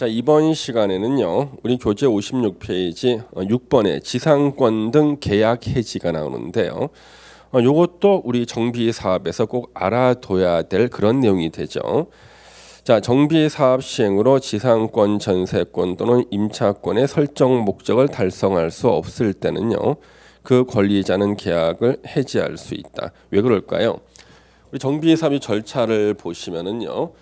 자, 이번 시간에는요. 우리 교재 56페이지 6번에 어, 지상권 등 계약 해지가 나오는데요. 어, 요것도 우리 정비 사업에서 꼭 알아둬야 될 그런 내용이 되죠. 자, 정비 사업 시행으로 지상권, 전세권 또는 임차권의 설정 목적을 달성할 수 없을 때는요. 그 권리자는 계약을 해지할 수 있다. 왜 그럴까요? 우리 정비 사업의 절차를 보시면은요.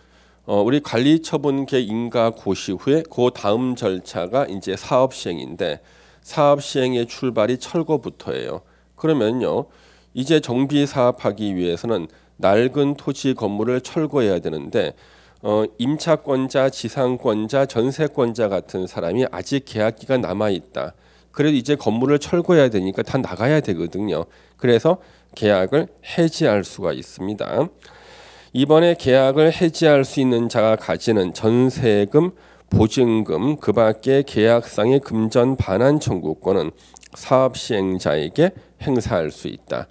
어, 우리 관리 처분계 인가 고시 후에 그 다음 절차가 이제 사업 시행인데 사업 시행의 출발이 철거부터예요. 그러면요. 이제 정비 사업하기 위해서는 낡은 토지 건물을 철거해야 되는데 어, 임차권자, 지상권자, 전세권자 같은 사람이 아직 계약기가 남아 있다. 그래도 이제 건물을 철거해야 되니까 다 나가야 되거든요. 그래서 계약을 해지할 수가 있습니다. 이번에 계약을 해지할 수 있는 자가 가지는 전세금, 보증금, 그 밖에 계약상의 금전 반환 청구권은 사업 시행자에게 행사할 수 있다.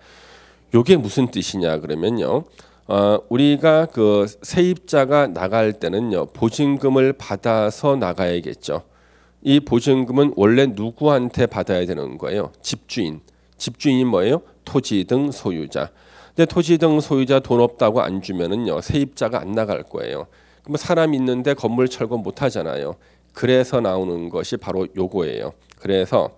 요게 무슨 뜻이냐 그러면요. 어, 우리가 그 세입자가 나갈 때는요. 보증금을 받아서 나가야겠죠. 이 보증금은 원래 누구한테 받아야 되는 거예요? 집주인. 집주인이 뭐예요? 토지 등 소유자. 근데 토지 등 소유자 돈 없다고 안 주면은요 세입자가 안 나갈 거예요. 그럼 사람 있는데 건물 철거 못 하잖아요. 그래서 나오는 것이 바로 요거예요. 그래서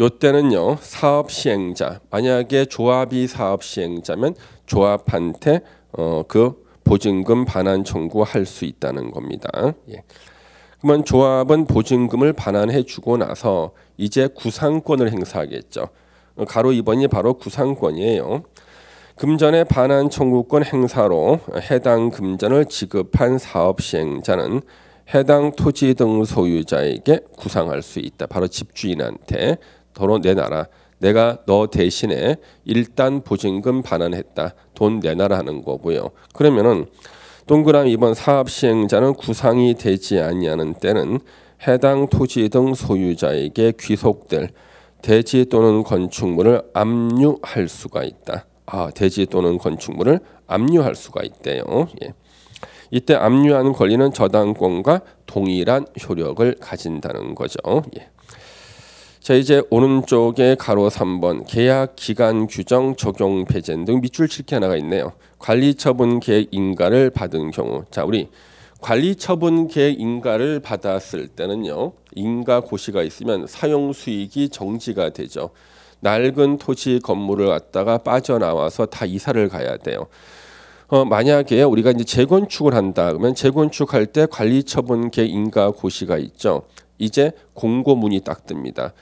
요때는요 사업 시행자 만약에 조합이 사업 시행자면 조합한테 어, 그 보증금 반환 청구할 수 있다는 겁니다. 예. 그러면 조합은 보증금을 반환해 주고 나서 이제 구상권을 행사하겠죠. 어, 가로 2번이 바로 구상권이에요. 금전의 반환 청구권 행사로 해당 금전을 지급한 사업 시행자는 해당 토지 등 소유자에게 구상할 수 있다. 바로 집주인한테 더러 내놔라. 내가 너 대신에 일단 보증금 반환했다. 돈 내놔라 하는 거고요. 그러면은 동그라미 2번 사업 시행자는 구상이 되지 아니하는 때는 해당 토지 등 소유자에게 귀속될 대지 또는 건축물을 압류할 수가 있다. 아, 대지 또는 건축물을 압류할 수가 있대요. 예. 이때 압류하 권리는 저당권과 동일한 효력을 가진다는 거죠. 예. 자 이제 오른쪽에 가로 3번 계약 기간 규정 적용 배제등 밑줄 칠 게 하나가 있네요. 관리 처분 계획 인가를 받은 경우 자 우리 관리 처분 계획 인가를 받았을 때는요. 인가 고시가 있으면 사용 수익이 정지가 되죠. 낡은 토지 건물을 갖다가 빠져나와서 다 이사를 가야 돼요. 어, 만약에 우리가 이제 재건축을 한다 그러면 재건축할 때 관리처분계 인가 고시가 있죠. 이제 공고문이 딱 뜹니다.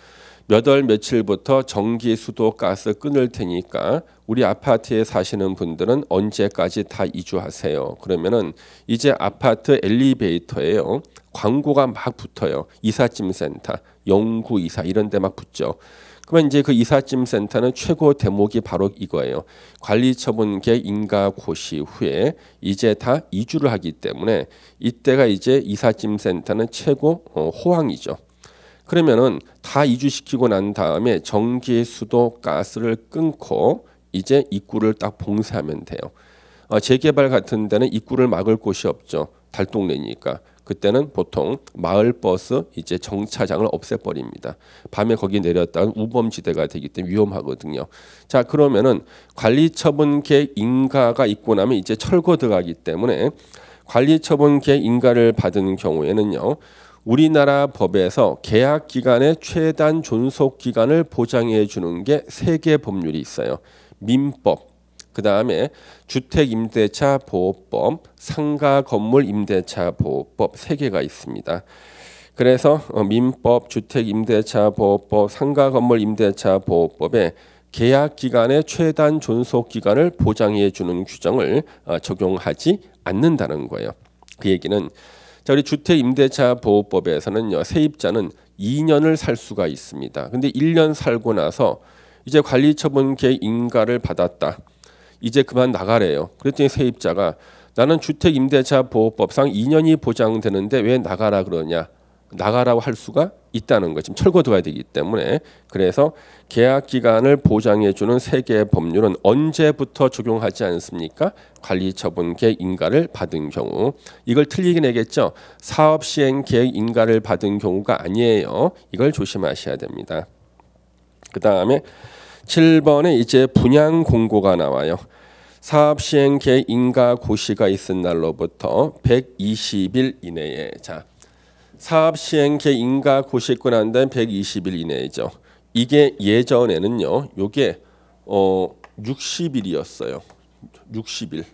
몇월 며칠부터 전기, 수도, 가스 끊을 테니까 우리 아파트에 사시는 분들은 언제까지 다 이주하세요. 그러면은 이제 아파트 엘리베이터예요. 광고가 막 붙어요. 이삿짐 센터, 연구 이사 이런 데 막 붙죠. 그러면 이제 그 이삿짐 센터는 최고 대목이 바로 이거예요. 관리 처분계 인가 고시 후에 이제 다 이주를 하기 때문에 이때가 이제 이삿짐 센터는 최고 어, 호황이죠. 그러면은 다 이주시키고 난 다음에 전기, 수도, 가스를 끊고 이제 입구를 딱 봉사하면 돼요. 어, 재개발 같은 데는 입구를 막을 곳이 없죠. 달동네니까. 그때는 보통 마을버스 이제 정차장을 없애버립니다. 밤에 거기 내렸다가 우범지대가 되기 때문에 위험하거든요. 자 그러면은 관리처분 계획 인가가 있고 나면 이제 철거 들어가기 때문에 관리처분 계획 인가를 받은 경우에는요. 우리나라 법에서 계약 기간의 최단 존속 기간을 보장해 주는 게 세개 법률이 있어요. 민법, 그 다음에 주택임대차 보호법, 상가 건물 임대차 보호법 세 개가 있습니다. 그래서 어, 민법, 주택임대차 보호법, 상가 건물 임대차 보호법에 계약 기간의 최단 존속 기간을 보장해 주는 규정을 어, 적용하지 않는다는 거예요. 그 얘기는 자 우리 주택 임대차 보호법에서는요 세입자는 2년을 살 수가 있습니다. 근데 1년 살고 나서 이제 관리처분계 인가를 받았다. 이제 그만 나가래요. 그랬더니 세입자가 나는 주택 임대차 보호법상 2년이 보장되는데 왜 나가라 그러냐? 나가라고 할 수가 있다는 거지 철거 들어야 되기 때문에 그래서 계약 기간을 보장해 주는 세 개의 법률은 언제부터 적용하지 않습니까? 관리 처분 계획 인가를 받은 경우 이걸 틀리긴 하겠죠. 사업 시행 계획 인가를 받은 경우가 아니에요. 이걸 조심하셔야 됩니다. 그다음에 7번에 이제 분양 공고가 나와요. 사업 시행 계 인가 고시가 있은 날로부터 120일 이내에 자 사업 시행 계 인가 고시 있난 다음 120일 이내죠. 이게 예전에는요. 요게 어 60일이었어요. 60일.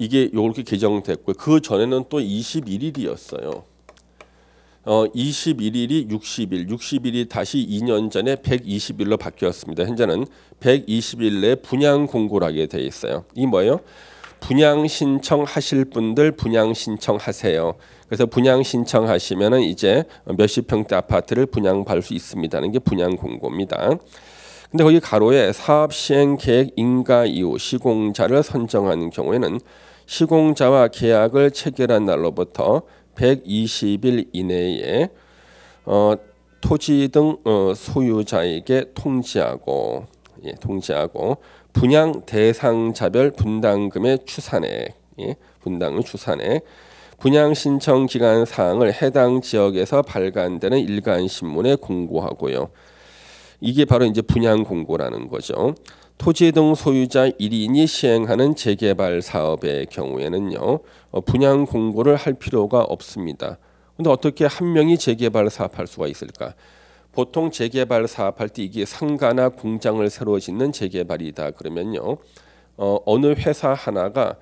이게 요렇게 개정됐고 그 전에는 또 21일이었어요. 어, 21일이 60일, 6 1일이 다시 2년 전에 120일로 바뀌었습니다. 현재는 120일 내 분양 공고를하게돼 있어요. 이 뭐예요? 분양 신청하실 분들 분양 신청하세요. 그래서 분양 신청하시면은 이제 몇십 평대 아파트를 분양받을 수 있습니다는 게 분양 공고입니다. 근데 거기 가로에 사업 시행 계획 인가 이후 시공자를 선정하는 경우에는 시공자와 계약을 체결한 날로부터 120일 이내에 어, 토지 등 어, 소유자에게 통지하고 예, 통지하고 분양 대상자별 분담금의 추산액 예, 분담금 추산액 분양 신청 기간 사항을 해당 지역에서 발간되는 일간 신문에 공고하고요. 이게 바로 이제 분양 공고라는 거죠. 토지 등 소유자 1인이 시행하는 재개발 사업의 경우에는요 어, 분양 공고를 할 필요가 없습니다. 그런데 어떻게 한 명이 재개발 사업할 수가 있을까? 보통 재개발 사업할 때 이게 상가나 공장을 새로 짓는 재개발이다 그러면요 어, 어느 회사 하나가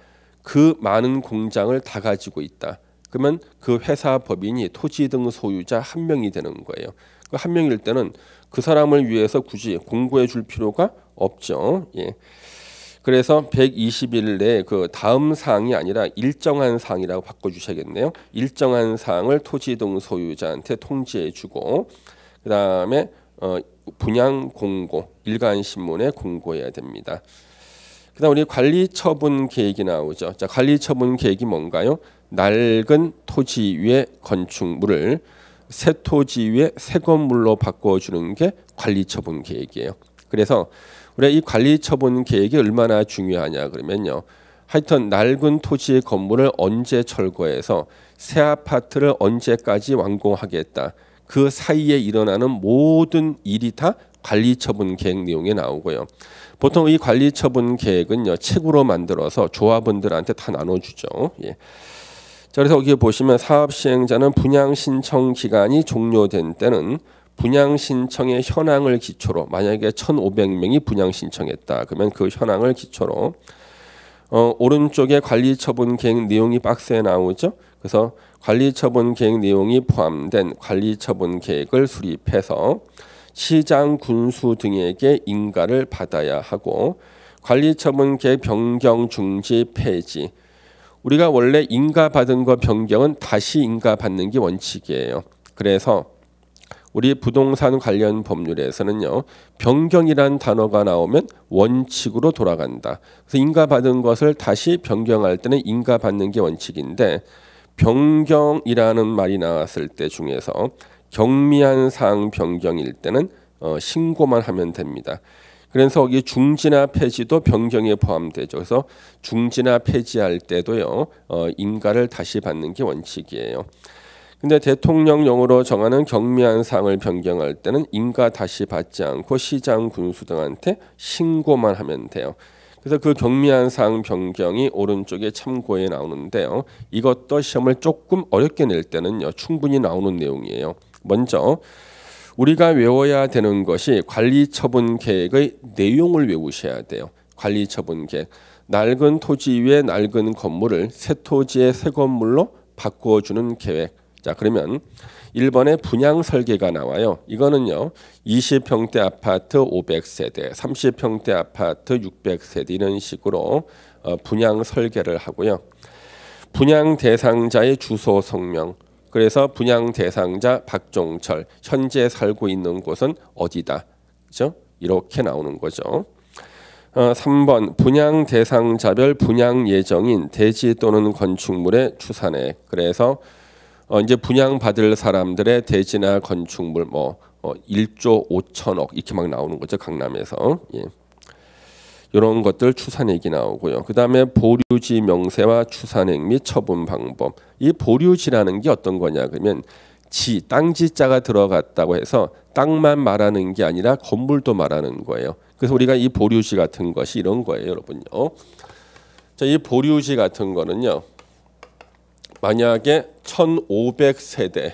그 많은 공장을 다 가지고 있다. 그러면 그 회사 법인이 토지 등 소유자 한 명이 되는 거예요. 그 한 명일 때는 그 사람을 위해서 굳이 공고해 줄 필요가 없죠. 예. 그래서 120일 내에 그 다음 사항이 아니라 일정한 사항이라고 바꿔주셔야겠네요. 일정한 사항을 토지이 소유자한테 통지해주고 그 다음에 어, 분양 공고 일간 신문에 공고해야 됩니다. 그다음 우리 관리 처분 계획이 나오죠. 자, 관리 처분 계획이 뭔가요? 낡은 토지 위에 건축물을 새 토지 위에 새 건물로 바꿔주는 게 관리처분 계획이에요. 그래서 우리이 관리처분 계획이 얼마나 중요하냐 그러면요. 하여튼 낡은 토지의 건물을 언제 철거해서 새 아파트를 언제까지 완공하겠다. 그 사이에 일어나는 모든 일이 다 관리처분 계획 내용에 나오고요. 보통 이 관리처분 계획은요 책으로 만들어서 조합원들한테 다 나눠주죠. 예. 자, 그래서 여기 보시면 사업 시행자는 분양 신청 기간이 종료된 때는 분양 신청의 현황을 기초로 만약에 1,500명이 분양 신청했다. 그러면 그 현황을 기초로 어, 오른쪽에 관리 처분 계획 내용이 박스에 나오죠. 그래서 관리 처분 계획 내용이 포함된 관리 처분 계획을 수립해서 시장 군수 등에게 인가를 받아야 하고 관리 처분 계획 변경 중지 폐지 우리가 원래 인가받은 거 변경은 다시 인가받는 게 원칙이에요. 그래서 우리 부동산 관련 법률에서는요. 변경이란 단어가 나오면 원칙으로 돌아간다. 그래서 인가받은 것을 다시 변경할 때는 인가받는 게 원칙인데 변경이라는 말이 나왔을 때 중에서 경미한 사항 변경일 때는 어, 신고만 하면 됩니다. 그래서 거 중지나 폐지도 변경에 포함되죠. 그래서 중지나 폐지할 때도요 어, 인가를 다시 받는 게 원칙이에요. 근데 대통령령으로 정하는 경미한 사항을 변경할 때는 인가 다시 받지 않고 시장 군수 등한테 신고만 하면 돼요. 그래서 그 경미한 사항 변경이 오른쪽에 참고에 나오는데요. 이것도 시험을 조금 어렵게 낼 때는요. 충분히 나오는 내용이에요. 먼저 우리가 외워야 되는 것이 관리처분 계획의 내용을 외우셔야 돼요. 관리처분 계획. 낡은 토지 위에 낡은 건물을 새 토지의 새 건물로 바꿔주는 계획. 자 그러면 1번에 분양 설계가 나와요. 이거는요. 20평대 아파트 500세대, 30평대 아파트 600세대 이런 식으로 어, 분양 설계를 하고요. 분양 대상자의 주소 성명, 그래서 분양 대상자 박종철 현재 살고 있는 곳은 어디다. 그죠? 이렇게 나오는 거죠. 어, 3번 분양 대상자별 분양 예정인 대지 또는 건축물의 추산액. 그래서 어, 이제 분양 받을 사람들의 대지나 건축물 뭐 어, 1조 5천억 이렇게 막 나오는 거죠 강남에서. 예. 이런 것들 추산액이 나오고요. 그 다음에 보류지 명세와 추산액 및 처분 방법. 이 보류지라는 게 어떤 거냐 그러면 지, 땅지자가 들어갔다고 해서 땅만 말하는 게 아니라 건물도 말하는 거예요. 그래서 우리가 이 보류지 같은 것이 이런 거예요, 여러분요. 자, 이 보류지 같은 거는요. 만약에 1,500세대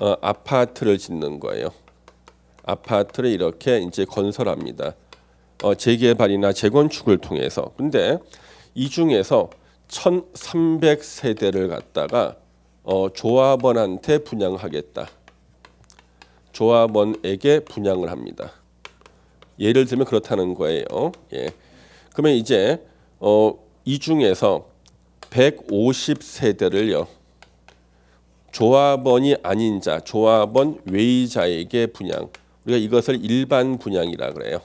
어, 아파트를 짓는 거예요. 아파트를 이렇게 이제 건설합니다. 어, 재개발이나 재건축을 통해서 근데 이 중에서 1300세대를 갖다가 어, 조합원한테 분양하겠다. 조합원에게 분양을 합니다. 예를 들면 그렇다는 거예요. 예. 그러면 이제 어, 이 중에서 150세대를요. 조합원이 아닌 자, 조합원 외의자에게 분양. 우리가 이것을 일반 분양이라 그래요.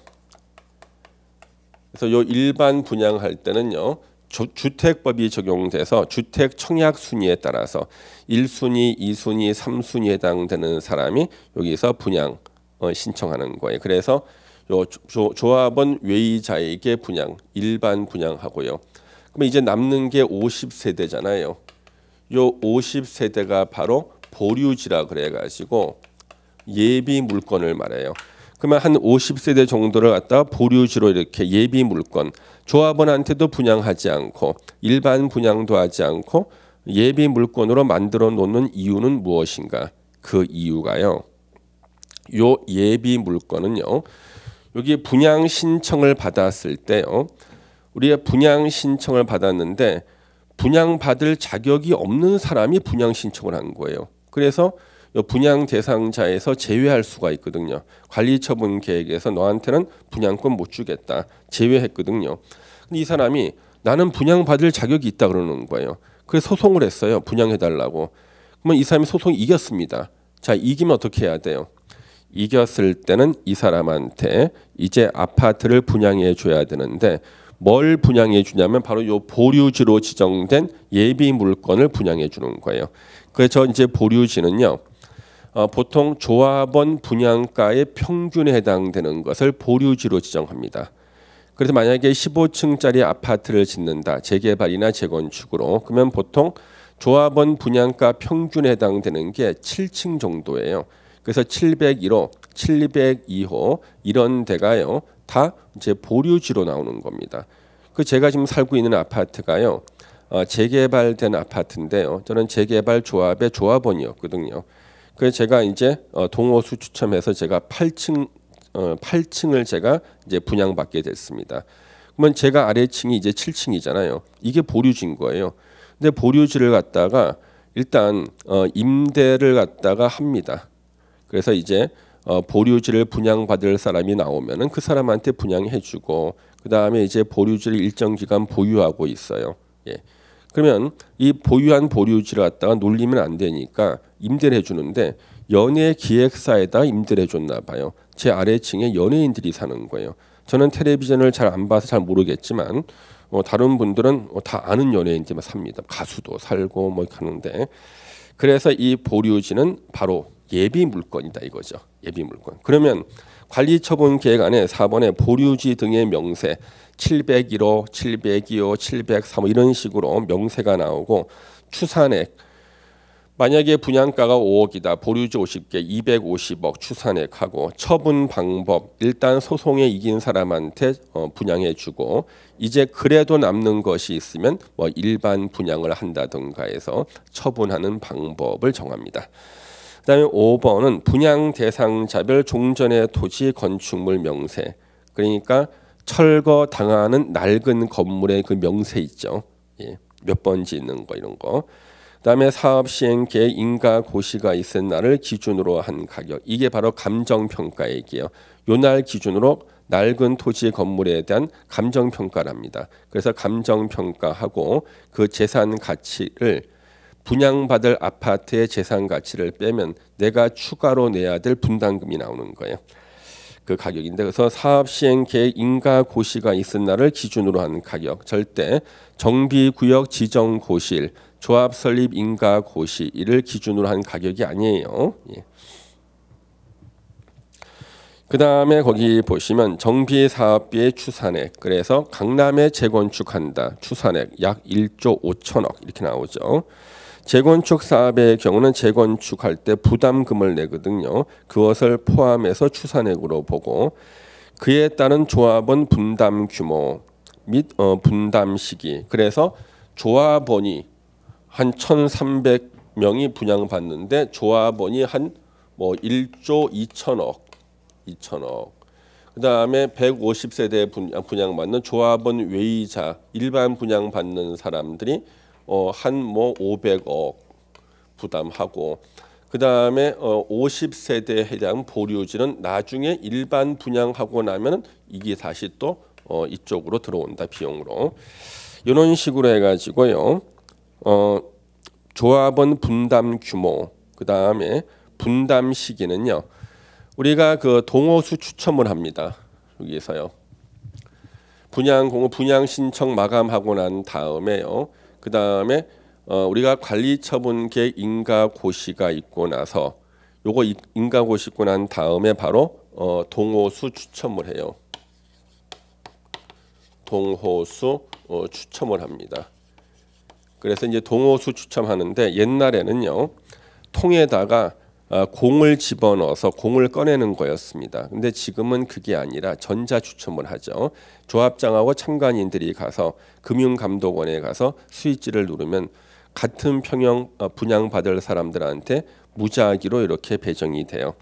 그래서 요 일반 분양할 때는요. 주, 주택법이 적용돼서 주택 청약 순위에 따라서 1순위, 2순위, 3순위에 해당되는 사람이 여기서 분양 어, 신청하는 거예요. 그래서 요 조, 조합원 외이자에게 분양, 일반 분양하고요. 그럼 이제 남는 게 50세대잖아요. 요 50세대가 바로 보류지라 그래 가지고 예비 물건을 말해요. 그러면 한 50세대 정도를 갖다 보류지로 이렇게 예비 물건 조합원한테도 분양하지 않고 일반 분양도 하지 않고 예비 물건으로 만들어 놓는 이유는 무엇인가? 그 이유가요. 요 예비 물건은요. 여기 분양 신청을 받았을 때요. 우리의 분양 신청을 받았는데 분양 받을 자격이 없는 사람이 분양 신청을 한 거예요. 그래서 분양 대상자에서 제외할 수가 있거든요. 관리 처분 계획에서 너한테는 분양권 못 주겠다. 제외했거든요. 근데 이 사람이 나는 분양받을 자격이 있다 그러는 거예요. 그래서 소송을 했어요. 분양해 달라고. 그러면 이 사람이 소송 이겼습니다. 자, 이기면 어떻게 해야 돼요? 이겼을 때는 이 사람한테 이제 아파트를 분양해 줘야 되는데 뭘 분양해 주냐면 바로 요 보류지로 지정된 예비 물건을 분양해 주는 거예요. 그래서 이제 보류지는요. 어, 보통 조합원 분양가의 평균에 해당되는 것을 보류지로 지정합니다. 그래서 만약에 15층짜리 아파트를 짓는다 재개발이나 재건축으로 그러면 보통 조합원 분양가 평균에 해당되는 게 7층 정도예요. 그래서 701호, 702호 이런 데가요 다 이제 보류지로 나오는 겁니다. 그 제가 지금 살고 있는 아파트가요 어, 재개발된 아파트인데요. 저는 재개발 조합의 조합원이었거든요. 그래서 제가 이제 어, 동호수 추첨해서 제가 8층 8층을 어, 제가 이제 분양받게 됐습니다. 그러면 제가 아래층이 이제 7층이잖아요. 이게 보류지인 거예요. 근데 보류지를 갖다가 일단 어, 임대를 갖다가 합니다. 그래서 이제 보류지를 분양받을 사람이 나오면은 그 사람한테 분양해주고 그 다음에 이제 보류지를 일정 기간 보유하고 있어요. 예. 그러면 이 보유한 보류지를 갖다가 놀리면 안 되니까 임대를 해주는데 연예 기획사에다 임대를 해줬나 봐요. 제 아래층에 연예인들이 사는 거예요. 저는 텔레비전을 잘 안 봐서 잘 모르겠지만 어, 다른 분들은 어, 다 아는 연예인들만 삽니다. 가수도 살고 뭐 하는데 그래서 이 보류지는 바로 예비 물건이다 이거죠. 예비 물건. 그러면 관리처분 계획안에 4번에 보류지 등의 명세 701호, 702호, 703호 이런 식으로 명세가 나오고 추산액 만약에 분양가가 5억이다. 보류지 50개 250억 추산액하고 처분 방법 일단 소송에 이긴 사람한테 어, 분양해 주고 이제 그래도 남는 것이 있으면 뭐 일반 분양을 한다든가 해서 처분하는 방법을 정합니다. 그다음에 5번은 분양 대상자별 종전의 토지 건축물 명세. 그러니까 철거 당하는 낡은 건물의 그 명세 있죠. 예. 몇 번지 있는 거 이런 거. 그다음에 사업 시행 계 인가 고시가 있은 날을 기준으로 한 가격. 이게 바로 감정 평가 얘기예요. 요 날 기준으로 낡은 토지 건물에 대한 감정 평가랍니다. 그래서 감정 평가하고 그 재산 가치를 분양받을 아파트의 재산 가치를 빼면 내가 추가로 내야 될 분담금이 나오는 거예요. 그 가격인데 그래서 사업 시행 계획 인가 고시가 있은 날을 기준으로 하 가격 절대 정비 구역 지정 고시 조합 설립 인가 고시일을 기준으로 한 가격이 아니에요. 예. 그 다음에 거기 보시면 정비사업비의 추산액 그래서 강남에 재건축한다 추산액 약 1조 5천억 이렇게 나오죠. 재건축 사업의 경우는 재건축할 때 부담금을 내거든요. 그것을 포함해서 추산액으로 보고 그에 따른 조합원 분담 규모 및 어, 분담 시기. 그래서 조합원이 한 1,300명이 분양받는데 조합원이 한뭐 1조 2천억, 2천억. 그다음에 150세대 분양, 분양받는 조합원 외이자 일반 분양받는 사람들이 어, 한 뭐 500억 부담하고 그 다음에 어, 50세대에 해당 보류지는 나중에 일반 분양하고 나면 이게 다시 또 어, 이쪽으로 들어온다 비용으로 이런 식으로 해가지고요 어, 조합원 분담 규모 그 다음에 분담 시기는요 우리가 그 동호수 추첨을 합니다 여기에서요 분양 공고 분양 신청 마감하고 난 다음에요 그 다음에 어, 우리가 관리처분 계획 인가고시가 있고 나서 요거 인가고시 있고 난 다음에 바로 어, 동호수 추첨을 해요. 동호수 어, 추첨을 합니다. 그래서 이제 동호수 추첨하는데 옛날에는요 통에다가 어, 공을 집어넣어서 공을 꺼내는 거였습니다. 근데 지금은 그게 아니라 전자 추첨을 하죠. 조합장하고 참관인들이 가서 금융감독원에 가서 스위치를 누르면 같은 평형 어, 분양받을 사람들한테 무작위로 이렇게 배정이 돼요.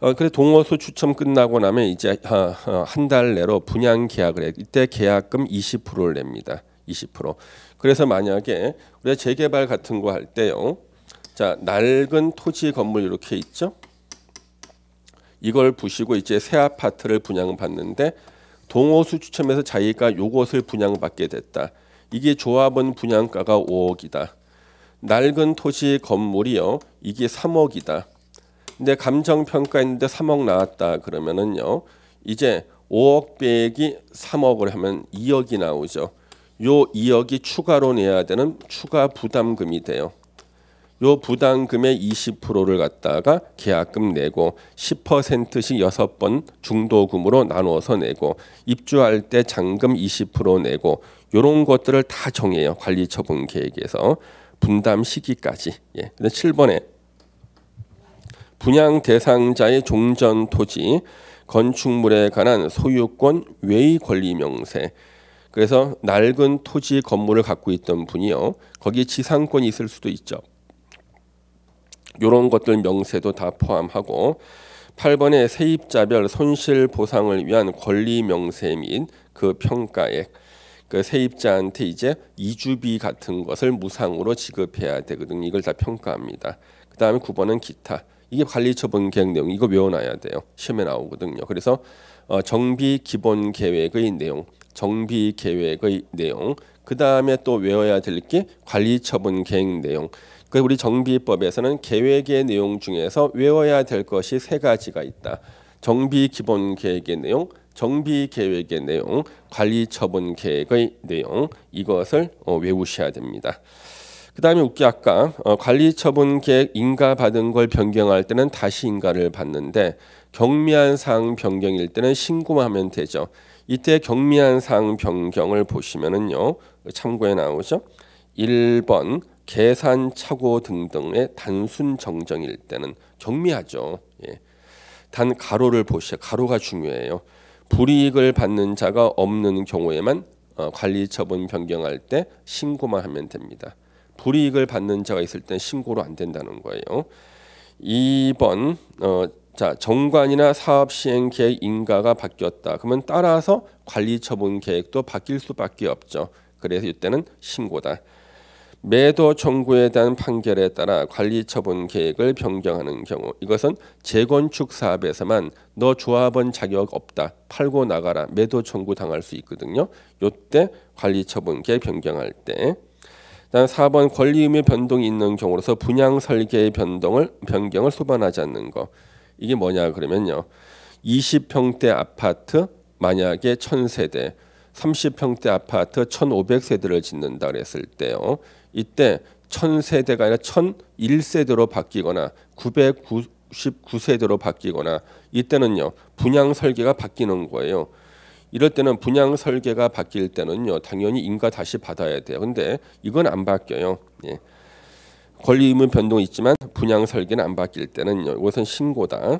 어, 그래 동호수 추첨 끝나고 나면 이제 어, 한달 내로 분양 계약을 해. 이때 계약금 20%를 냅니다. 20%. 그래서 만약에 우리가 재개발 같은 거 할 때요. 자 낡은 토지 건물 이렇게 있죠. 이걸 부시고 이제 새 아파트를 분양받는데 동호수 추첨에서 자기가 요것을 분양받게 됐다. 이게 조합은 분양가가 5억이다. 낡은 토지 건물이요. 이게 3억이다. 근데 감정 평가했는데 3억 나왔다 그러면은요. 이제 5억 빼기 3억을 하면 2억이 나오죠. 요 2억이 추가로 내야 되는 추가 부담금이 돼요. 요 부담금의 20%를 갖다가 계약금 내고 10%씩 6번 중도금으로 나누어서 내고 입주할 때 잔금 20% 내고 요런 것들을 다 정해요. 관리 처분 계획에서 분담 시기까지. 예. 근데 7번에 분양 대상자의 종전 토지 건축물에 관한 소유권 외의 권리 명세 그래서 낡은 토지 건물을 갖고 있던 분이요. 거기에 지상권이 있을 수도 있죠. 이런 것들 명세도 다 포함하고 8번에 세입자별 손실 보상을 위한 권리 명세 및 그 평가액 그 세입자한테 이제 이주비 같은 것을 무상으로 지급해야 되거든요. 이걸 다 평가합니다. 그 다음에 9번은 기타. 이게 관리처분 계획 내용. 이거 외워놔야 돼요. 시험에 나오거든요. 그래서 어, 정비 기본 계획의 내용, 정비 계획의 내용, 그 다음에 또 외워야 될 게 관리처분 계획 내용. 그 우리 정비법에서는 계획의 내용 중에서 외워야 될 것이 세 가지가 있다. 정비 기본 계획의 내용, 정비 계획의 내용, 관리 처분 계획의 내용 이것을 어, 외우셔야 됩니다. 그 다음에 웃기 아까 어, 관리 처분 계획 인가 받은 걸 변경할 때는 다시 인가를 받는데 경미한 사항 변경일 때는 신고만 하면 되죠. 이때 경미한 사항 변경을 보시면은요 참고에 나오죠. 1번 계산, 착오 등등의 단순 정정일 때는 경미하죠. 예. 단 가로를 보시죠. 가로가 중요해요. 불이익을 받는 자가 없는 경우에만 어, 관리 처분 변경할 때 신고만 하면 됩니다. 불이익을 받는 자가 있을 땐 신고로 안 된다는 거예요. 2번 어, 자 정관이나 사업 시행 계획 인가가 바뀌었다. 그러면 따라서 관리 처분 계획도 바뀔 수밖에 없죠. 그래서 이때는 신고다. 매도 청구에 대한 판결에 따라 관리 처분 계획을 변경하는 경우 이것은 재건축 사업에서만 너 조합원 자격 없다 팔고 나가라 매도 청구 당할 수 있거든요. 요때 관리 처분 계획 변경할 때 4번 권리 의무 변동이 있는 경우로서 분양 설계의 변동을 변경을 소반하지 않는 거. 이게 뭐냐 그러면요. 20평대 아파트 만약에 1000세대 30평대 아파트 1500세대를 짓는다 그랬을 때요. 이때 1000세대가 아니라 1001세대로 바뀌거나 999세대로 바뀌거나 이때는요. 분양 설계가 바뀌는 거예요. 이럴 때는 분양 설계가 바뀔 때는요. 당연히 인가 다시 받아야 돼요. 근데 이건 안 바뀌어요. 예. 권리 의무 변동이 있지만 분양 설계는 안 바뀔 때는요. 이것은 신고다.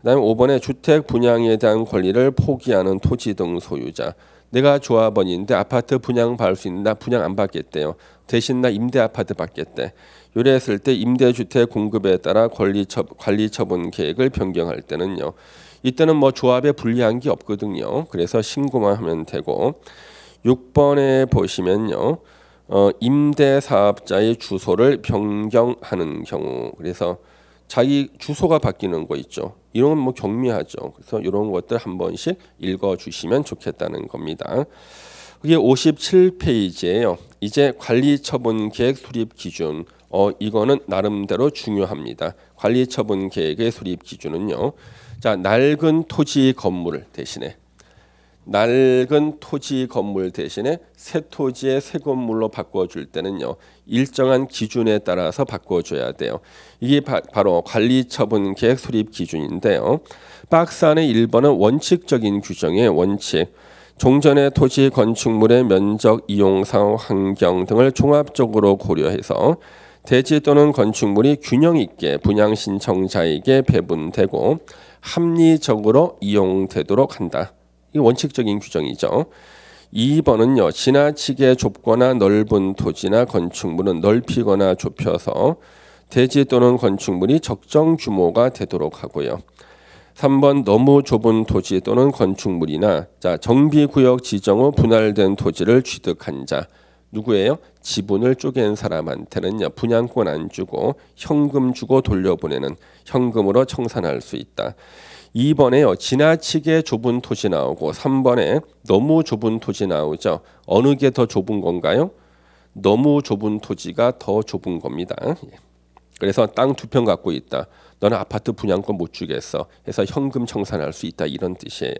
그다음에 5번에 주택 분양에 대한 권리를 포기하는 토지 등 소유자. 내가 조합원인데 아파트 분양 받을 수 있는데 분양 안 받겠대요. 대신 나 임대 아파트 받겠대. 요래했을 때 임대주택 공급에 따라 관리 처분, 관리 처분 계획을 변경할 때는요. 이때는 뭐 조합에 불리한 게 없거든요. 그래서 신고만 하면 되고 6번에 보시면요. 어, 임대사업자의 주소를 변경하는 경우 그래서 자기 주소가 바뀌는 거 있죠. 이런 건뭐 경미하죠. 그래서 이런 것들 한 번씩 읽어주시면 좋겠다는 겁니다. 그게 57페이지예요. 이제 관리처분 계획 수립 기준 어 이거는 나름대로 중요합니다. 관리처분 계획의 수립 기준은요. 자 낡은 토지 건물 대신에 낡은 토지 건물 대신에 새 토지의 새 건물로 바꿔줄 때는요 일정한 기준에 따라서 바꿔줘야 돼요 이게 바, 로 관리처분 계획 수립 기준인데요 박스 안에 1번은 원칙적인 규정의 원칙 종전의 토지 건축물의 면적, 이용상, 환경 등을 종합적으로 고려해서 대지 또는 건축물이 균형 있게 분양 신청자에게 배분되고 합리적으로 이용되도록 한다. 이 원칙적인 규정이죠. 2번은요. 지나치게 좁거나 넓은 토지나 건축물은 넓히거나 좁혀서 대지 또는 건축물이 적정 규모가 되도록 하고요. 3번 너무 좁은 토지 또는 건축물이나 자 정비구역 지정 후 분할된 토지를 취득한 자 누구예요? 지분을 쪼갠 사람한테는 분양권 안 주고 현금 주고 돌려보내는 현금으로 청산할 수 있다. 2번에 지나치게 좁은 토지 나오고 3번에 너무 좁은 토지 나오죠. 어느 게 더 좁은 건가요? 너무 좁은 토지가 더 좁은 겁니다. 예. 그래서 땅두평 갖고 있다. 너는 아파트 분양권 못 주겠어. 해서 현금 청산할 수 있다 이런 뜻이에요.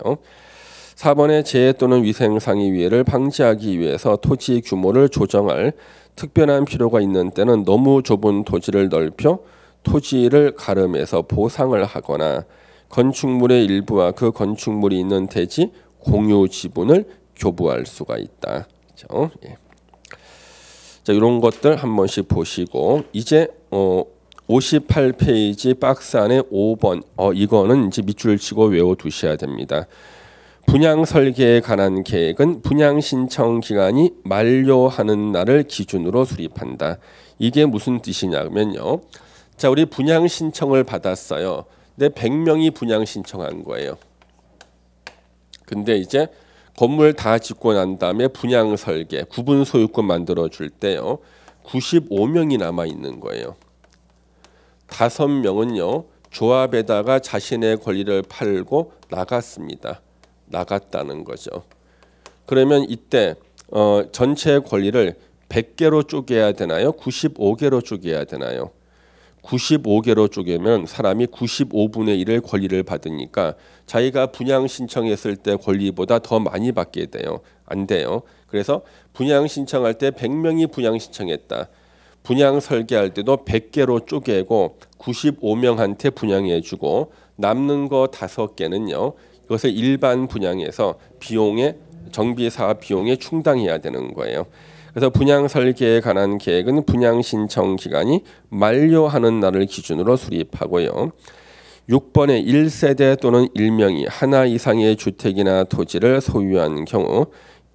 4번의 재해 또는 위생 상의 위해를 방지하기 위해서 토지 규모를 조정할 특별한 필요가 있는 때는 너무 좁은 토지를 넓혀 토지를 가름해서 보상을 하거나 건축물의 일부와 그 건축물이 있는 대지 공유 지분을 교부할 수가 있다. 그렇죠? 예. 자, 이런 것들 한 번씩 보시고 이제 어 58페이지 박스 안에 5번. 어, 이거는 이제 밑줄 치고 외워 두셔야 됩니다. 분양 설계에 관한 계획은 분양 신청 기간이 만료하는 날을 기준으로 수립한다. 이게 무슨 뜻이냐면요. 자, 우리 분양 신청을 받았어요. 근데 100명이 분양 신청한 거예요. 근데 이제 건물 다 짓고 난 다음에 분양 설계, 구분 소유권 만들어 줄 때요. 95명이 남아 있는 거예요. 다섯 명은요 조합에다가 자신의 권리를 팔고 나갔습니다. 나갔다는 거죠. 그러면 이때 어, 전체 권리를 100개로 쪼개야 되나요? 95개로 쪼개야 되나요? 95개로 쪼개면 사람이 95분의 1의 권리를 받으니까 자기가 분양 신청했을 때 권리보다 더 많이 받게 돼요. 안 돼요. 그래서 분양 신청할 때 100명이 분양 신청했다. 분양 설계할 때도 100개로 쪼개고 95명한테 분양해 주고 남는 거 5개는요. 이것을 일반 분양에서 비용에 정비 사업 비용에 충당해야 되는 거예요. 그래서 분양 설계에 관한 계획은 분양 신청 기간이 만료하는 날을 기준으로 수립하고요. 6번의 1세대 또는 1명이 하나 이상의 주택이나 토지를 소유한 경우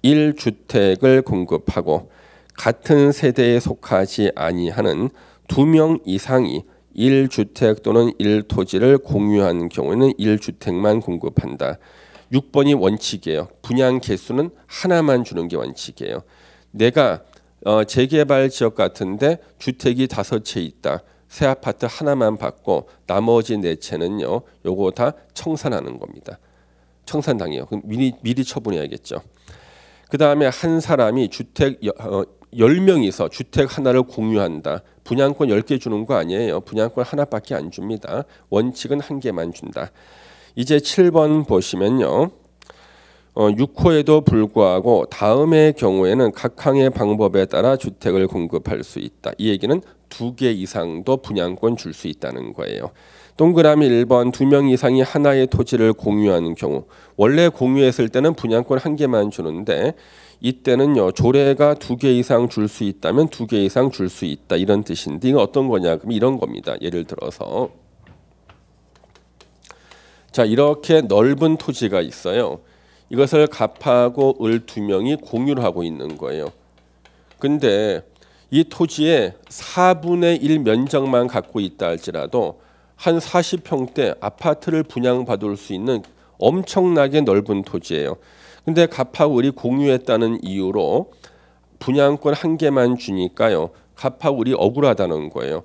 1주택을 공급하고 같은 세대에 속하지 아니하는 두 명 이상이 1주택 또는 1토지를 공유한 경우에는 1주택만 공급한다. 6번이 원칙이에요. 분양 개수는 하나만 주는 게 원칙이에요. 내가 어, 재개발 지역 같은데 주택이 다섯 채 있다. 새 아파트 하나만 받고 나머지 네 채는요. 요거 다 청산하는 겁니다. 청산당해요. 그럼 미리 미리 처분해야겠죠. 그 다음에 한 사람이 주택 어, 10명이서 주택 하나를 공유한다. 분양권 10개 주는 거 아니에요. 분양권 하나밖에 안 줍니다. 원칙은 한 개만 준다. 이제 7번 보시면요. 어, 6호에도 불구하고 다음의 경우에는 각 항의 방법에 따라 주택을 공급할 수 있다. 이 얘기는 두 개 이상도 분양권 줄 수 있다는 거예요. 동그라미 1번 두 명 이상이 하나의 토지를 공유하는 경우 원래 공유했을 때는 분양권 한 개만 주는데 이때는요 조례가 두 개 이상 줄 수 있다면 두 개 이상 줄 수 있다 이런 뜻인데 이건 어떤 거냐 그럼 이런 겁니다 예를 들어서 자 이렇게 넓은 토지가 있어요 이것을 갑하고 을 두 명이 공유를 하고 있는 거예요 근데 이 토지의 4분의 1 면적만 갖고 있다 할지라도 한 40평대 아파트를 분양받을 수 있는 엄청나게 넓은 토지예요. 근데 갑하울이 공유했다는 이유로 분양권 한 개만 주니까요. 갑하울이 억울하다는 거예요.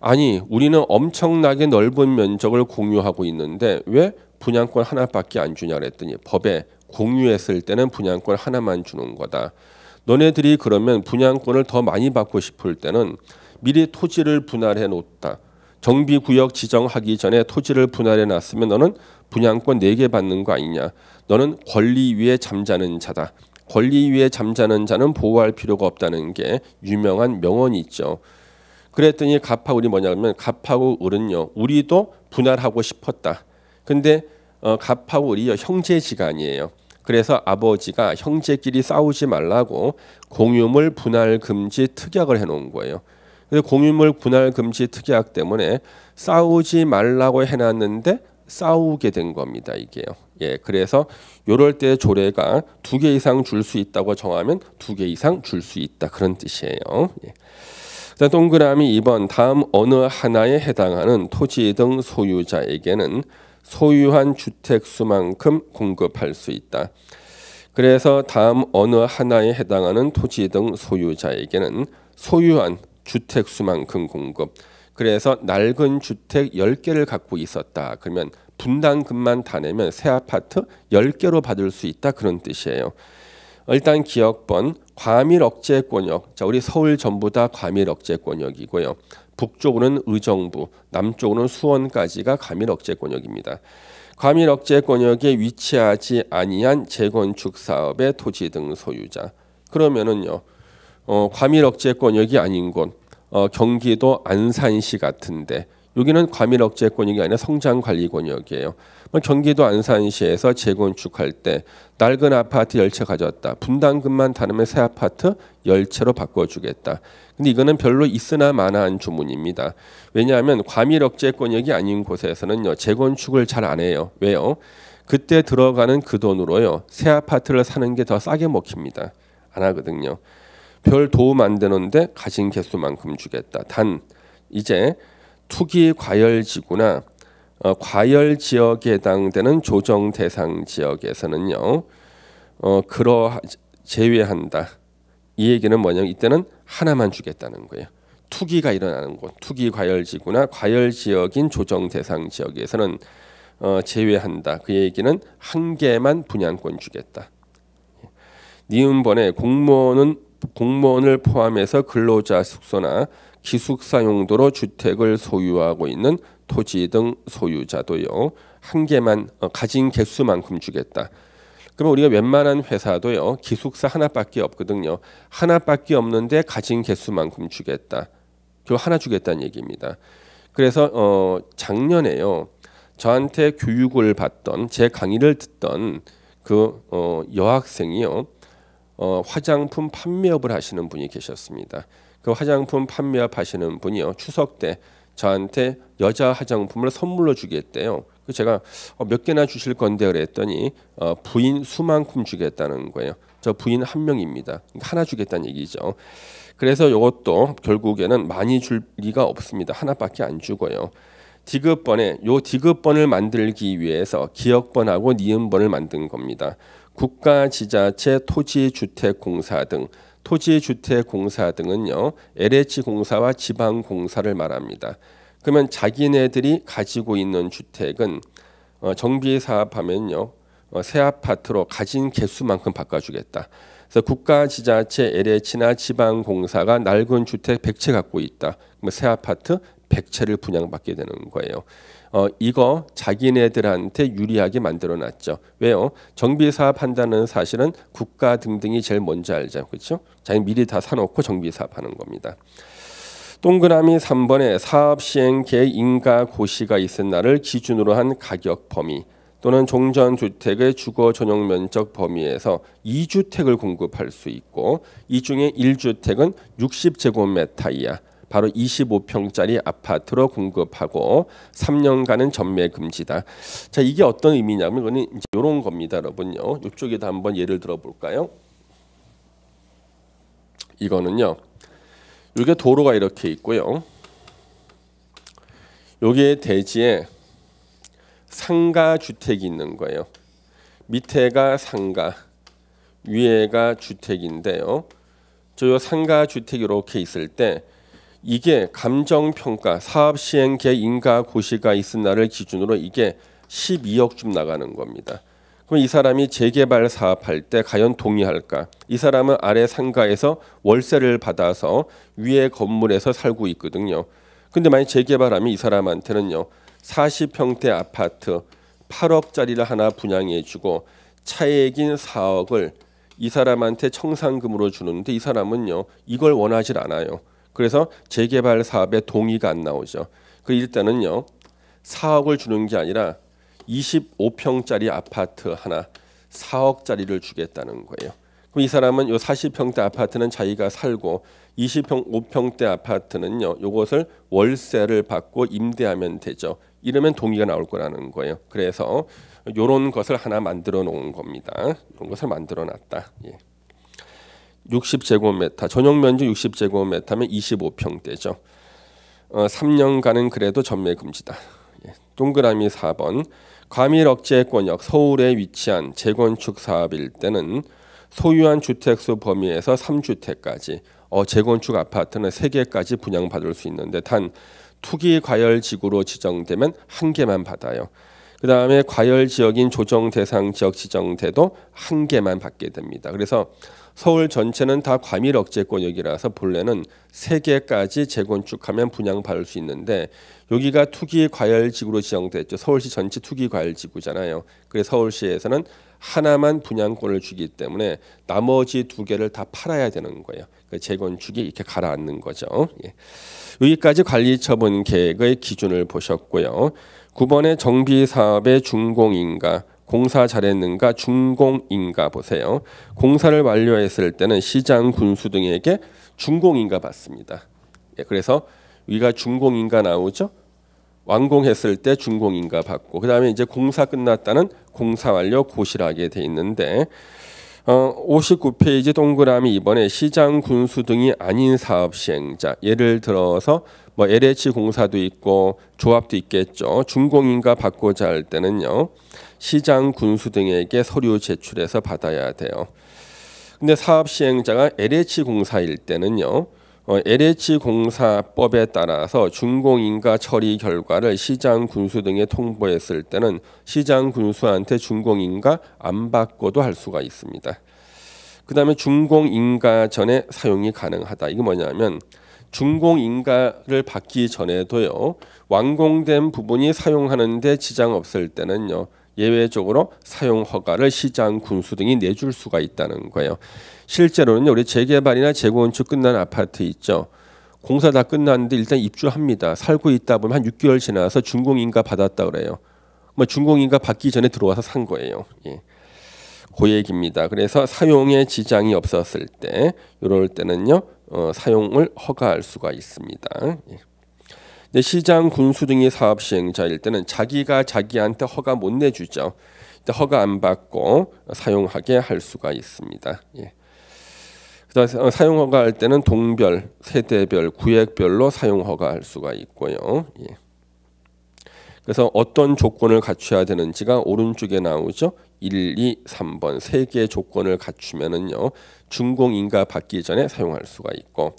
아니 우리는 엄청나게 넓은 면적을 공유하고 있는데 왜 분양권 하나밖에 안 주냐 그랬더니 법에 공유했을 때는 분양권 하나만 주는 거다. 너네들이 그러면 분양권을 더 많이 받고 싶을 때는 미리 토지를 분할해 놓다. 정비구역 지정하기 전에 토지를 분할해 놨으면 너는 분양권 4개 받는 거 아니냐. 너는 권리 위에 잠자는 자다. 권리 위에 잠자는 자는 보호할 필요가 없다는 게 유명한 명언이 있죠. 그랬더니 갑하고 을이 뭐냐면 갑하고 을은요. 우리도 분할하고 싶었다. 근데 어, 갑하고 을이요. 형제지간이에요. 그래서 아버지가 형제끼리 싸우지 말라고 공유물 분할 금지 특약을 해놓은 거예요. 공유물 분할 금지 특약 때문에 싸우지 말라고 해놨는데 싸우게 된 겁니다. 이게요. 예, 그래서 요럴 때 조례가 두 개 이상 줄 수 있다고 정하면 두 개 이상 줄 수 있다 그런 뜻이에요. 예. 자, 동그라미 2번 다음 어느 하나에 해당하는 토지 등 소유자에게는 소유한 주택 수만큼 공급할 수 있다. 그래서 다음 어느 하나에 해당하는 토지 등 소유자에게는 소유한 주택 수만큼 공급. 그래서 낡은 주택 10개를 갖고 있었다. 그러면 분담금만 다 내면 새 아파트 10개로 받을 수 있다 그런 뜻이에요. 일단 기억번 과밀 억제 권역. 자, 우리 서울 전부 다 과밀 억제 권역이고요. 북쪽은 의정부, 남쪽은 수원까지가 과밀 억제 권역입니다. 과밀 억제 권역에 위치하지 아니한 재건축 사업의 토지 등 소유자. 그러면은요. 어, 과밀 억제 권역이 아닌 곳 어, 경기도 안산시 같은데 여기는 과밀 억제 권이 아니라 성장 관리 권역이에요. 뭐 경기도 안산시에서 재건축할 때 낡은 아파트 열채 가져왔다. 분담금만 다르면 새 아파트 열채로 바꿔주겠다. 근데 이거는 별로 있으나 마나한 주문입니다 왜냐하면 과밀 억제 권역이 아닌 곳에서는요 재건축을 잘 안 해요. 왜요? 그때 들어가는 그 돈으로요 새 아파트를 사는 게 더 싸게 먹힙니다. 안 하거든요. 별 도움 안 되는데 가진 개수만큼 주겠다. 단 이제 투기 과열 지구나 어, 과열 지역에 해당되는 조정 대상 지역에서는요. 어, 그러 제외한다. 이 얘기는 뭐냐? 이때는 하나만 주겠다는 거예요. 투기가 일어나는 곳, 투기 과열 지구나 과열 지역인 조정 대상 지역에서는 어, 제외한다. 그 얘기는 한 개만 분양권 주겠다. 예. 니은번에 공무원은 공무원을 포함해서 근로자 숙소나 기숙사 용도로 주택을 소유하고 있는 토지 등 소유자도요. 한 개만 어, 가진 개수만큼 주겠다. 그러면 우리가 웬만한 회사도요. 기숙사 하나밖에 없거든요. 하나밖에 없는데 가진 개수만큼 주겠다. 그 하나 주겠다는 얘기입니다. 그래서 어, 작년에요. 저한테 교육을 받던 제 강의를 듣던 그 어, 여학생이요. 어, 화장품 판매업을 하시는 분이 계셨습니다. 그 화장품 판매업 하시는 분이요 추석 때 저한테 여자 화장품을 선물로 주겠대요. 그 제가 어, 몇 개나 주실 건데 그랬더니 어, 부인 수만큼 주겠다는 거예요. 저 부인 한 명입니다. 그러니까 하나 주겠다는 얘기죠. 그래서 이것도 결국에는 많이 줄 리가 없습니다. 하나밖에 안 주고요. 디귿번에 요 디귿번을 만들기 위해서 기역번하고 니은번을 만든 겁니다. 국가 지자체 토지주택공사 등 토지주택공사 등은요 LH공사와 지방공사를 말합니다. 그러면 자기네들이 가지고 있는 주택은 어, 정비 사업하면요 어, 새 아파트로 가진 개수만큼 바꿔주겠다. 그래서 국가 지자체 LH나 지방공사가 낡은 주택 100채 갖고 있다. 그러새 아파트 100채를 분양받게 되는 거예요. 어, 이거 자기네들한테 유리하게 만들어 놨죠. 왜요? 정비 사업 한다는 사실은 국가 등등이 제일 먼저 알죠. 그렇죠? 자기 미리 다 사놓고 정비 사업 하는 겁니다. 동그라미 3번에 사업 시행 계 인가 고시가 있은 날을 기준으로 한 가격 범위 또는 종전 주택의 주거 전용 면적 범위에서 2주택을 공급할 수 있고 이 중에 1주택은 60제곱미터 이하 바로 25평짜리 아파트로 공급하고 3년간은 전매 금지다. 자 이게 어떤 의미냐면 이거는 이제 이런 겁니다, 여러분요. 이쪽에도 한번 예를 들어볼까요? 이거는요. 이게 도로가 이렇게 있고요. 여기에 대지에 상가 주택이 있는 거예요. 밑에가 상가, 위에가 주택인데요. 저 상가 주택 이렇게 있을 때 이게 감정평가, 사업시행계 인가 고시가 있은 날을 기준으로 이게 12억쯤 나가는 겁니다. 그럼 이 사람이 재개발 사업할 때 과연 동의할까? 이 사람은 아래 상가에서 월세를 받아서 위에 건물에서 살고 있거든요. 근데 만약 재개발하면 이 사람한테는요. 40평대 아파트 8억짜리를 하나 분양해 주고 차액인 4억을 이 사람한테 청산금으로 주는데 이 사람은요. 이걸 원하질 않아요. 그래서 재개발 사업에 동의가 안 나오죠. 그 일단은요. 4억을 주는 게 아니라 25평짜리 아파트 하나 4억짜리를 주겠다는 거예요. 그럼 이 사람은 요 40평대 아파트는 자기가 살고 20평 5평대 아파트는요. 요것을 월세를 받고 임대하면 되죠. 이러면 동의가 나올 거라는 거예요. 그래서 요런 것을 하나 만들어 놓은 겁니다. 이런 것을 만들어 놨다. 예. 60제곱미터, 전용 면적 60제곱미터면 25평대죠. 어, 3년간은 그래도 전매 금지다. 예, 동그라미 4번 과밀 억제 권역 서울에 위치한 재건축 사업일 때는 소유한 주택수 범위에서 3주택까지 어, 재건축 아파트는 3개까지 분양받을 수 있는데 단 투기 과열 지구로 지정되면 한 개만 받아요. 그 다음에 과열 지역인 조정 대상 지역 지정돼도 한 개만 받게 됩니다. 그래서 서울 전체는 다 과밀 억제 권역이라서 본래는 3 개까지 재건축하면 분양받을 수 있는데 여기가 투기 과열 지구로 지정됐죠. 서울시 전체 투기 과열 지구잖아요. 그래서 서울시에서는 하나만 분양권을 주기 때문에 나머지 두 개를 다 팔아야 되는 거예요. 그 재건축이 이렇게 가라앉는 거죠. 예. 여기까지 관리처분 계획의 기준을 보셨고요. 9번에 정비사업의 준공인가 공사 잘했는가 중공인가 보세요. 공사를 완료했을 때는 시장 군수 등에게 중공인가 받습니다. 예, 그래서 위가 중공인가 나오죠. 완공했을 때 준공인가 받고 그 다음에 이제 공사 끝났다는 공사 완료 고시라게 돼 있는데 어, 59페이지 동그라미 이번에 시장 군수 등이 아닌 사업 시행자 예를 들어서 뭐 LH 공사도 있고 조합도 있겠죠 준공인가 받고자 할 때는요 시장 군수 등에게 서류 제출해서 받아야 돼요. 근데 사업 시행자가 LH 공사일 때는요. 어, LH 공사법에 따라서 준공인가 처리 결과를 시장 군수 등에 통보했을 때는 시장 군수한테 준공인가 안 받고도 할 수가 있습니다. 그 다음에 준공인가 전에 사용이 가능하다. 이게 뭐냐면 준공인가를 받기 전에도요. 완공된 부분이 사용하는데 지장 없을 때는요. 예외적으로 사용 허가를 시장, 군수 등이 내줄 수가 있다는 거예요. 실제로는 우리 재개발이나 재건축 끝난 아파트 있죠. 공사 다 끝났는데 일단 입주합니다. 살고 있다 보면 한 6개월 지나서 준공인가 받았다 그래요. 뭐 준공인가 받기 전에 들어와서 산 거예요. 예. 그 얘기입니다. 그래서 사용에 지장이 없었을 때, 이럴 때는요, 어, 사용을 허가할 수가 있습니다. 예. 네, 시장, 군수 등이 사업 시행자일 때는 자기가 자기한테 허가 못 내주죠. 허가 안 받고 사용하게 할 수가 있습니다. 예. 그다음 어, 사용 허가할 때는 동별, 세대별, 구획별로 사용 허가할 수가 있고요. 예. 그래서 어떤 조건을 갖춰야 되는지가 오른쪽에 나오죠. 1, 2, 3번 세개 조건을 갖추면은요. 준공인가 받기 전에 사용할 수가 있고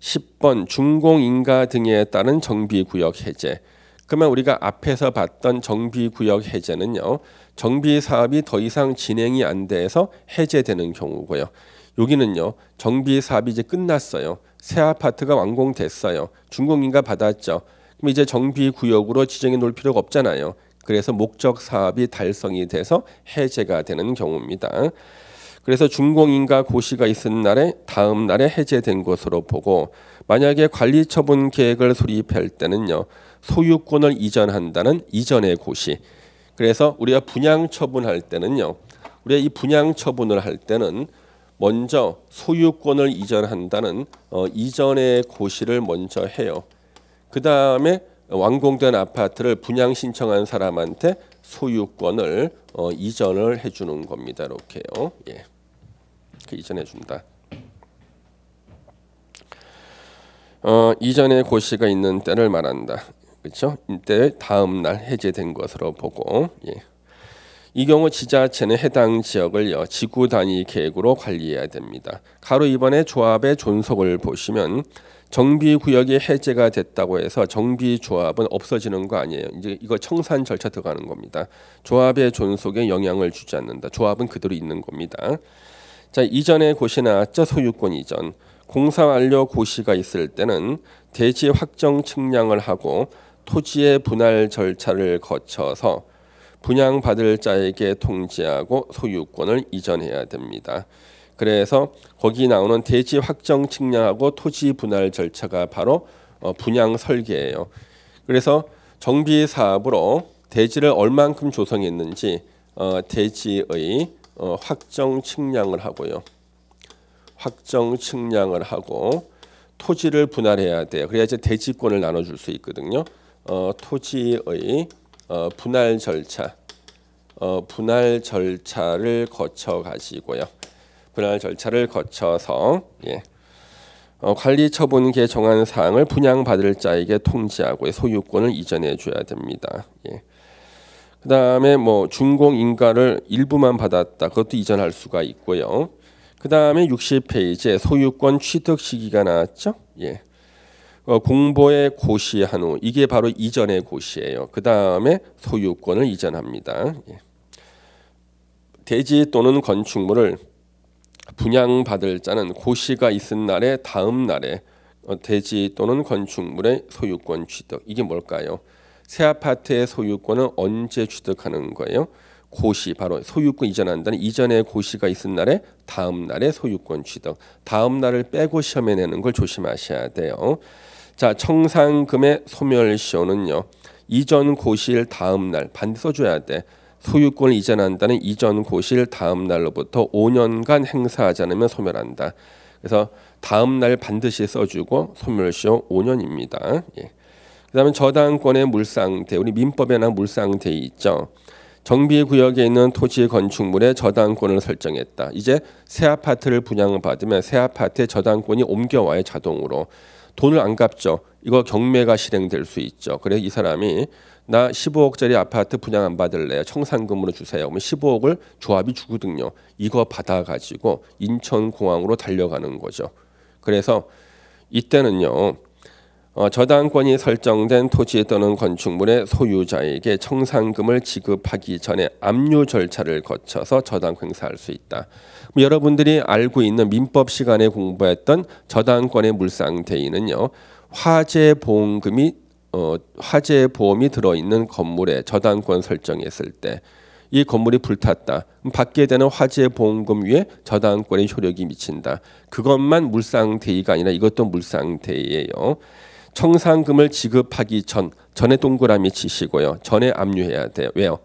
10번 중공인가 등에 따른 정비구역 해제. 그러면 우리가 앞에서 봤던 정비구역 해제는요. 정비사업이 더 이상 진행이 안 돼서 해제되는 경우고요. 여기는요. 정비사업이 이제 끝났어요. 새 아파트가 완공됐어요. 중공인가 받았죠. 그럼 이제 정비구역으로 지정해 놓을 필요가 없잖아요. 그래서 목적 사업이 달성이 돼서 해제가 되는 경우입니다. 그래서 준공인가 고시가 있은 날에 다음 날에 해제된 것으로 보고 만약에 관리 처분 계획을 수립할 때는요. 소유권을 이전한다는 이전의 고시. 그래서 우리가 분양 처분할 때는요. 우리가 이 분양 처분을 할 때는 먼저 소유권을 이전한다는 어, 이전의 고시를 먼저 해요. 그 다음에 완공된 아파트를 분양 신청한 사람한테 소유권을 어, 이전을 해주는 겁니다. 이렇게요. 예. 그렇게 이전해 준다. 어, 이전에 고시가 있는 때를 말한다. 그렇죠? 이때 다음 날 해제된 것으로 보고 예. 이 경우 지자체는 해당 지역을 지구 단위 계획으로 관리해야 됩니다. 가로 2번의 조합의 존속을 보시면 정비 구역이 해제가 됐다고 해서 정비 조합은 없어지는 거 아니에요. 이제 이거 청산 절차 들어가는 겁니다. 조합의 존속에 영향을 주지 않는다. 조합은 그대로 있는 겁니다. 자 이전의 고시나 저소유권 이전 공사 완료 고시가 있을 때는 대지 확정 측량을 하고 토지의 분할 절차를 거쳐서 분양받을 자에게 통지하고 소유권을 이전해야 됩니다. 그래서 거기 나오는 대지 확정 측량하고 토지 분할 절차가 바로 어, 분양 설계예요. 그래서 정비 사업으로 대지를 얼만큼 조성했는지 어, 대지의 어, 확정 측량을 하고요. 확정 측량을 하고 토지를 분할해야 돼요. 그래야 이 대지권을 나눠줄 수 있거든요. 어, 토지의 어, 분할 절차, 어, 분할 절차를 거쳐 가지고요. 분할 절차를 거쳐서 예. 어, 관리처분계 정한 사항을 분양받을 자에게 통지하고 소유권을 이전해 줘야 됩니다. 예. 그다음에 뭐중공 인가를 일부만 받았다. 그것도 이전할 수가 있고요. 그다음에 60페이지에 소유권 취득 시기가 나왔죠. 예. 어, 공보에 고시한 후 이게 바로 이전의 고시예요. 그다음에 소유권을 이전합니다. 예. 대지 또는 건축물을 분양받을 자는 고시가 있은 날의 다음 날에 어, 대지 또는 건축물의 소유권 취득 이게 뭘까요? 새 아파트의 소유권은 언제 취득하는 거예요? 고시 바로 소유권 이전한다는 이전에 고시가 있은 날에 다음 날에 소유권 취득 다음 날을 빼고 시험에 내는 걸 조심하셔야 돼요. 자 청산금의 소멸시효는요 이전 고시일 다음 날 반드시 써줘야 돼. 소유권을 이전한다는 이전 고시일 다음 날로부터 5년간 행사하지 않으면 소멸한다. 그래서 다음 날 반드시 써주고 소멸시효 5년입니다. 예. 그다음에 저당권의 물상태, 우리 민법에 나 물상태 있죠. 정비 구역에 있는 토지 건축물의 저당권을 설정했다. 이제 새 아파트를 분양받으면 을새 아파트의 저당권이 옮겨와요 자동으로. 돈을 안 갚죠. 이거 경매가 실행될 수 있죠. 그래 이 사람이 나 15억짜리 아파트 분양 안 받을래요. 청산금으로 주세요. 그러면 15억을 조합이 주거든요. 이거 받아가지고 인천공항으로 달려가는 거죠. 그래서 이때는요. 어, 저당권이 설정된 토지에 떠는 건축물의 소유자에게 청산금을 지급하기 전에 압류 절차를 거쳐서 저당 행사할 수 있다. 여러분들이 알고 있는 민법 시간에 공부했던 저당권의 물상대의는요 화재 보험금이 어, 화재 보험이 들어있는 건물에 저당권 설정했을 때 이 건물이 불탔다. 받게 되는 화재 보험금 위에 저당권의 효력이 미친다. 그것만 물상대의가 아니라 이것도 물상대의예요. 청산금을 지급하기 전 전에 동그라미 치시고요. 전에 압류해야 돼요. 왜요?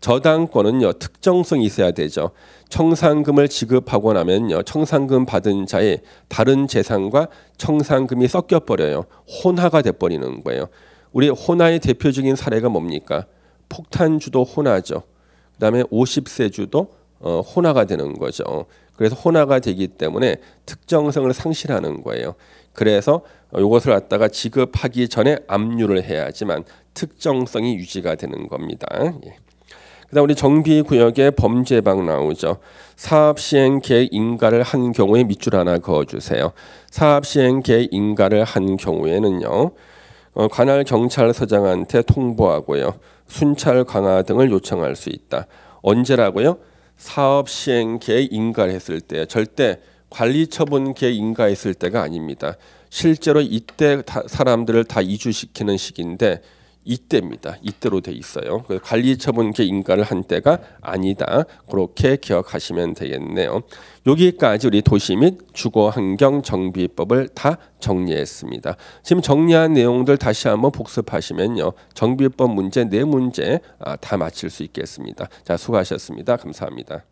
저당권은요 특정성이 있어야 되죠. 청산금을 지급하고 나면요 청산금 받은 자의 다른 재산과 청산금이 섞여 버려요. 혼화가 돼 버리는 거예요. 우리 혼화의 대표적인 사례가 뭡니까? 폭탄주도 혼화죠. 그다음에 50세주도 어, 혼화가 되는 거죠. 그래서 혼화가 되기 때문에 특정성을 상실하는 거예요. 그래서 이것을 갖다가 지급하기 전에 압류를 해야지만 특정성이 유지가 되는 겁니다. 예. 그다음 우리 정비 구역의 범죄 방 나오죠. 사업 시행 계획 인가를 한 경우에 밑줄 하나 그어 주세요. 사업 시행 계획 인가를 한 경우에는요. 어, 관할 경찰서장한테 통보하고요. 순찰 강화 등을 요청할 수 있다. 언제라고요? 사업 시행 계획 인가를 했을 때 절대 관리 처분 계획 인가했을 때가 아닙니다. 실제로 이때 다 사람들을 다 이주시키는 시기인데 이때입니다. 이때로 돼 있어요. 그 관리처분 계 인가를 한 때가 아니다. 그렇게 기억하시면 되겠네요. 여기까지 우리 도시 및 주거 환경 정비법을 다 정리했습니다. 지금 정리한 내용들 다시 한번 복습하시면요. 정비법 문제 네 문제 아, 다 마칠 수 있겠습니다. 자, 수고하셨습니다. 감사합니다.